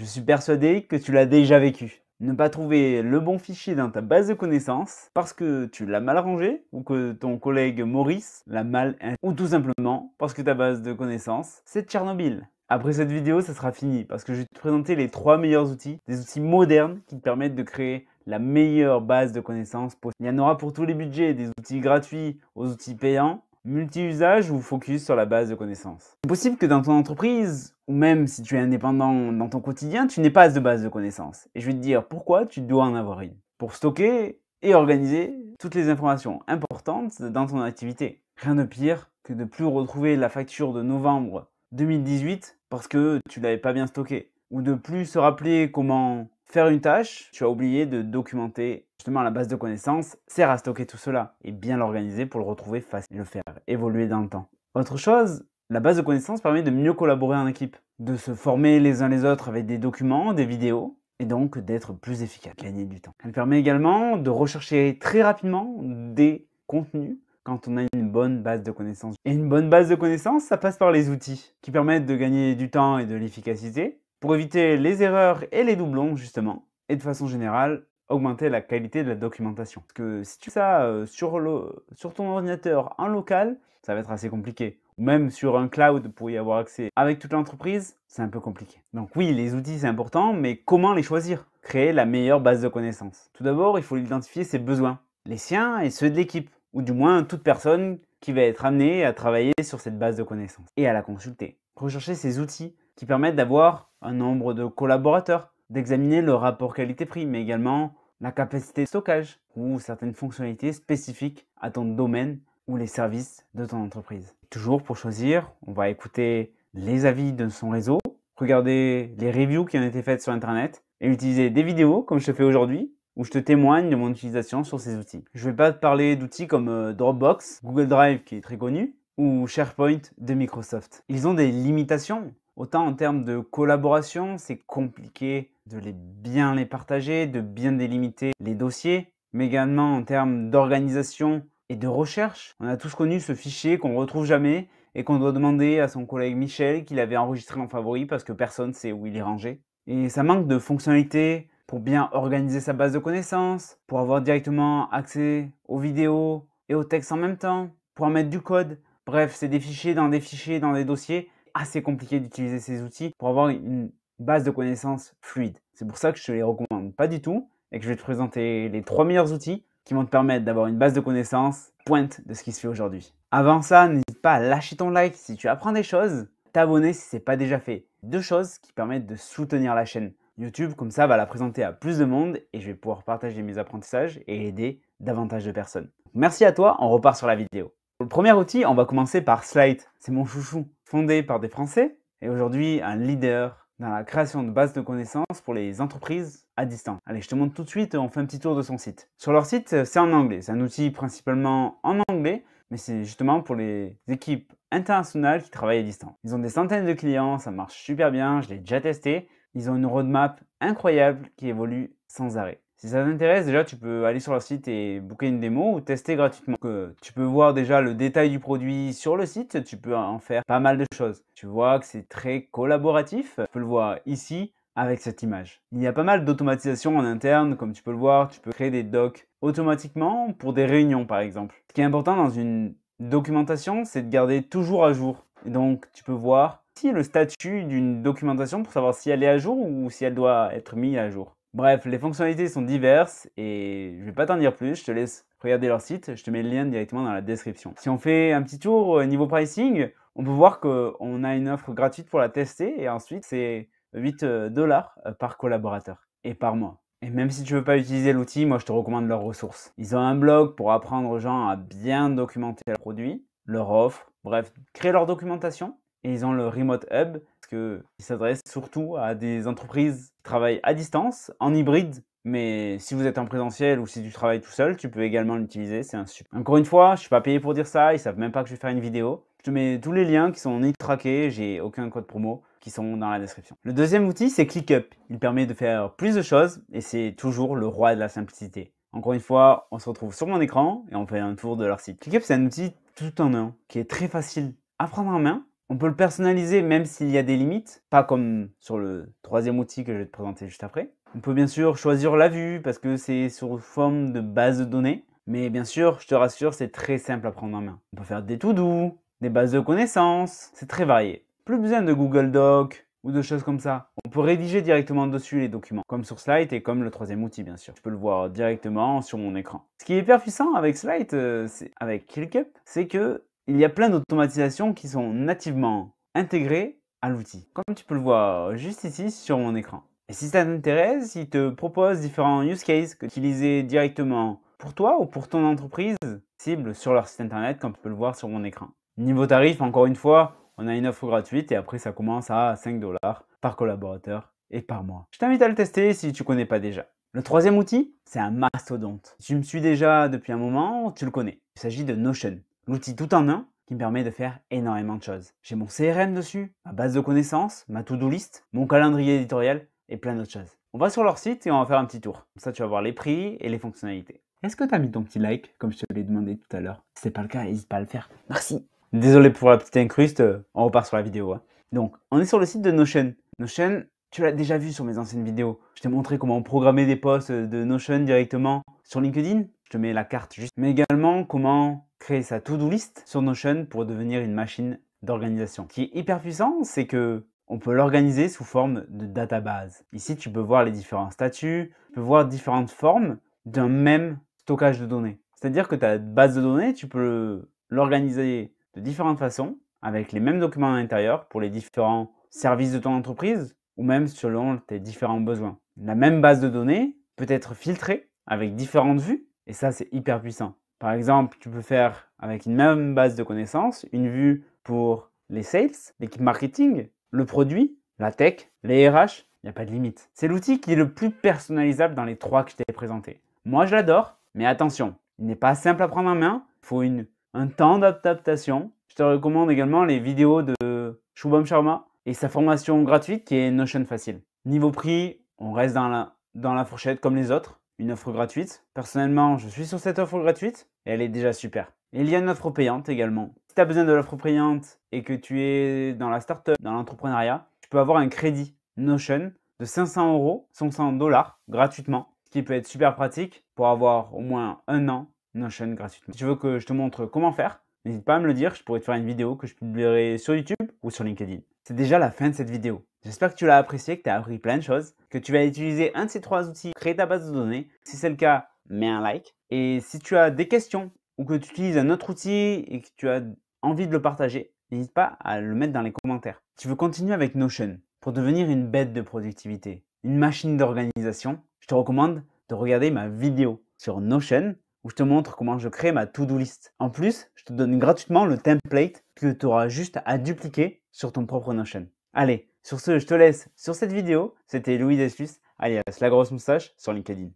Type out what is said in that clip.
Je suis persuadé que tu l'as déjà vécu. Ne pas trouver le bon fichier dans ta base de connaissances parce que tu l'as mal rangé ou que ton collègue Maurice l'a mal ou tout simplement parce que ta base de connaissances c'est Tchernobyl. Après cette vidéo, ça sera fini parce que je vais te présenter les trois meilleurs outils, des outils modernes qui te permettent de créer la meilleure base de connaissances possible. Il y en aura pour tous les budgets, des outils gratuits aux outils payants multi-usage ou focus sur la base de connaissances. C'est possible que dans ton entreprise, ou même si tu es indépendant dans ton quotidien, tu n'aies pas de base de connaissances. Et je vais te dire pourquoi tu dois en avoir une. Pour stocker et organiser toutes les informations importantes dans ton activité. Rien de pire que de plus retrouver la facture de novembre 2018 parce que tu l'avais pas bien stockée. Ou de plus se rappeler comment Faire une tâche, tu as oublié de documenter justement la base de connaissances, sert à stocker tout cela et bien l'organiser pour le retrouver facile, le faire évoluer dans le temps. Autre chose, la base de connaissances permet de mieux collaborer en équipe, de se former les uns les autres avec des documents, des vidéos, et donc d'être plus efficace, gagner du temps. Elle permet également de rechercher très rapidement des contenus quand on a une bonne base de connaissances. Et une bonne base de connaissances, ça passe par les outils qui permettent de gagner du temps et de l'efficacité, pour éviter les erreurs et les doublons justement, et de façon générale, augmenter la qualité de la documentation. Parce que si tu fais ça euh, sur, ton ordinateur en local, ça va être assez compliqué. Ou même sur un cloud pour y avoir accès avec toute l'entreprise, c'est un peu compliqué. Donc oui, les outils c'est important, mais comment les choisir Créer la meilleure base de connaissances. Tout d'abord, il faut identifier ses besoins, les siens et ceux de l'équipe, ou du moins toute personne qui va être amenée à travailler sur cette base de connaissances et à la consulter. Rechercher ces outils qui permettent d'avoir un nombre de collaborateurs, d'examiner le rapport qualité-prix, mais également la capacité de stockage ou certaines fonctionnalités spécifiques à ton domaine ou les services de ton entreprise. Toujours pour choisir, on va écouter les avis de son réseau, regarder les reviews qui ont été faites sur Internet et utiliser des vidéos comme je te fais aujourd'hui où je te témoigne de mon utilisation sur ces outils. Je ne vais pas te parler d'outils comme euh, Dropbox, Google Drive qui est très connu, ou SharePoint de Microsoft. Ils ont des limitations Autant en termes de collaboration, c'est compliqué de les bien les partager, de bien délimiter les dossiers, mais également en termes d'organisation et de recherche. On a tous connu ce fichier qu'on retrouve jamais et qu'on doit demander à son collègue Michel qu'il avait enregistré en favori parce que personne sait où il est rangé. Et ça manque de fonctionnalités pour bien organiser sa base de connaissances, pour avoir directement accès aux vidéos et aux textes en même temps, pour en mettre du code. Bref, c'est des fichiers dans des fichiers dans des dossiers assez compliqué d'utiliser ces outils pour avoir une base de connaissances fluide. C'est pour ça que je te les recommande pas du tout et que je vais te présenter les trois meilleurs outils qui vont te permettre d'avoir une base de connaissances pointe de ce qui se fait aujourd'hui. Avant ça, n'hésite pas à lâcher ton like si tu apprends des choses, t'abonner si ce n'est pas déjà fait. Deux choses qui permettent de soutenir la chaîne. YouTube, comme ça, va la présenter à plus de monde et je vais pouvoir partager mes apprentissages et aider davantage de personnes. Merci à toi, on repart sur la vidéo. Pour le premier outil, on va commencer par Slide. C'est mon chouchou fondé par des Français et aujourd'hui un leader dans la création de bases de connaissances pour les entreprises à distance. Allez, je te montre tout de suite, on fait un petit tour de son site. Sur leur site, euh, c'est en anglais, c'est un outil principalement en anglais, mais c'est justement pour les équipes internationales qui travaillent à distance. Ils ont des centaines de clients, ça marche super bien, je l'ai déjà testé. Ils ont une roadmap incroyable qui évolue sans arrêt. Si ça t'intéresse, déjà tu peux aller sur leur site et booker une démo ou tester gratuitement. Euh, tu peux voir déjà le détail du produit sur le site, tu peux en faire pas mal de choses. Tu vois que c'est très collaboratif, tu peux le voir ici avec cette image. Il y a pas mal d'automatisation en interne, comme tu peux le voir, tu peux créer des docs automatiquement pour des réunions par exemple. Ce qui est important dans une documentation, c'est de garder toujours à jour. Et donc tu peux voir si le statut d'une documentation pour savoir si elle est à jour ou si elle doit être mise à jour. Bref, les fonctionnalités sont diverses et je vais pas t'en dire plus, je te laisse regarder leur site, je te mets le lien directement dans la description. Si on fait un petit tour euh, niveau pricing, on peut voir qu'on a une offre gratuite pour la tester et ensuite c'est 8 euh, dollars euh, par collaborateur et par mois. Et même si tu veux pas utiliser l'outil, moi je te recommande leurs ressources. Ils ont un blog pour apprendre aux gens à bien documenter leurs produits, leur offre, bref, créer leur documentation. Et ils ont le Remote Hub qu'il s'adresse surtout à des entreprises qui travaillent à distance, en hybride, mais si vous êtes en présentiel ou si tu travailles tout seul, tu peux également l'utiliser. C'est un super. Encore une fois, je ne suis pas payé pour dire ça. Ils savent même pas que je vais faire une vidéo. Je te mets tous les liens qui sont ni traqués, j'ai aucun code promo, qui sont dans la description. Le deuxième outil, c'est ClickUp. Il permet de faire plus de choses et c'est toujours le roi de la simplicité. Encore une fois, on se retrouve sur mon écran et on fait un tour de leur site. ClickUp, c'est un outil tout en un qui est très facile à prendre en main on peut le personnaliser même s'il y a des limites, pas comme sur le troisième outil que je vais te présenter juste après. On peut bien sûr choisir la vue parce que c'est sur forme de base de données. Mais bien sûr, je te rassure, c'est très simple à prendre en main. On peut faire des tout doux, des bases de connaissances, c'est très varié. Plus besoin de Google Docs ou de choses comme ça. On peut rédiger directement dessus les documents, comme sur Slide et comme le troisième outil bien sûr. Je peux le voir directement sur mon écran. Ce qui est hyper puissant avec Slide, euh, avec ClickUp, c'est que il y a plein d'automatisations qui sont nativement intégrées à l'outil, comme tu peux le voir juste ici sur mon écran. Et si ça t'intéresse, il te propose différents use cases que directement pour toi ou pour ton entreprise cible sur leur site internet, comme tu peux le voir sur mon écran. Niveau tarif, encore une fois, on a une offre gratuite et après ça commence à 5 dollars par collaborateur et par mois. Je t'invite à le tester si tu ne connais pas déjà. Le troisième outil, c'est un mastodonte. Si tu me suis déjà depuis un moment, tu le connais. Il s'agit de Notion l'outil tout en un qui me permet de faire énormément de choses. J'ai mon CRM dessus, ma base de connaissances, ma to-do list, mon calendrier éditorial et plein d'autres choses. On va sur leur site et on va faire un petit tour. Comme ça, tu vas voir les prix et les fonctionnalités. Est-ce que tu as mis ton petit like, comme je te l'ai demandé tout à l'heure Si c'est pas le cas, n'hésite pas à le faire. Merci. Désolé pour la petite incruste, euh, on repart sur la vidéo. Hein. Donc, on est sur le site de Notion. Notion, tu l'as déjà vu sur mes anciennes vidéos. Je t'ai montré comment programmer des posts euh, de Notion directement sur LinkedIn. Je te mets la carte juste. Mais également comment créer sa to-do list sur Notion pour devenir une machine d'organisation. Ce qui est hyper puissant, c'est que on peut l'organiser sous forme de database. Ici, tu peux voir les différents statuts, tu peux voir différentes formes d'un même stockage de données. C'est-à-dire que ta base de données, tu peux l'organiser de différentes façons, avec les mêmes documents à l'intérieur pour les différents services de ton entreprise, ou même selon tes différents besoins. La même base de données peut être filtrée avec différentes vues et ça, c'est hyper puissant. Par exemple, tu peux faire avec une même base de connaissances une vue pour les sales, l'équipe marketing, le produit, la tech, les RH. Il n'y a pas de limite. C'est l'outil qui est le plus personnalisable dans les trois que je t'ai présentés. Moi, je l'adore, mais attention, il n'est pas simple à prendre en main. Il faut une, un temps d'adaptation. Je te recommande également les vidéos de Shubham Sharma et sa formation gratuite qui est Notion Facile. Niveau prix, on reste dans dans la fourchette comme les autres une offre gratuite. Personnellement, je suis sur cette offre gratuite et elle est déjà super. il y a une offre payante également. Si tu as besoin de l'offre payante et que tu es dans la startup, dans l'entrepreneuriat, tu peux avoir un crédit Notion de 500 euros, 500 dollars gratuitement, ce qui peut être super pratique pour avoir au moins un an Notion gratuitement. Si tu veux que je te montre comment faire, N'hésite pas à me le dire, je pourrais te faire une vidéo que je publierai sur YouTube ou sur LinkedIn. C'est déjà la fin de cette vidéo. J'espère que tu l'as apprécié, que tu as appris plein de choses, que tu vas utiliser un de ces trois outils, créer ta base de données. Si c'est le cas, mets un like. Et si tu as des questions ou que tu utilises un autre outil et que tu as envie de le partager, n'hésite pas à le mettre dans les commentaires. Tu veux continuer avec Notion pour devenir une bête de productivité, une machine d'organisation Je te recommande de regarder ma vidéo sur Notion où je te montre comment je crée ma to-do list. En plus, je te donne gratuitement le template que tu auras juste à dupliquer sur ton propre Notion. Allez, sur ce, je te laisse sur cette vidéo. C'était Louis Deslus, alias La Grosse Moustache, sur LinkedIn.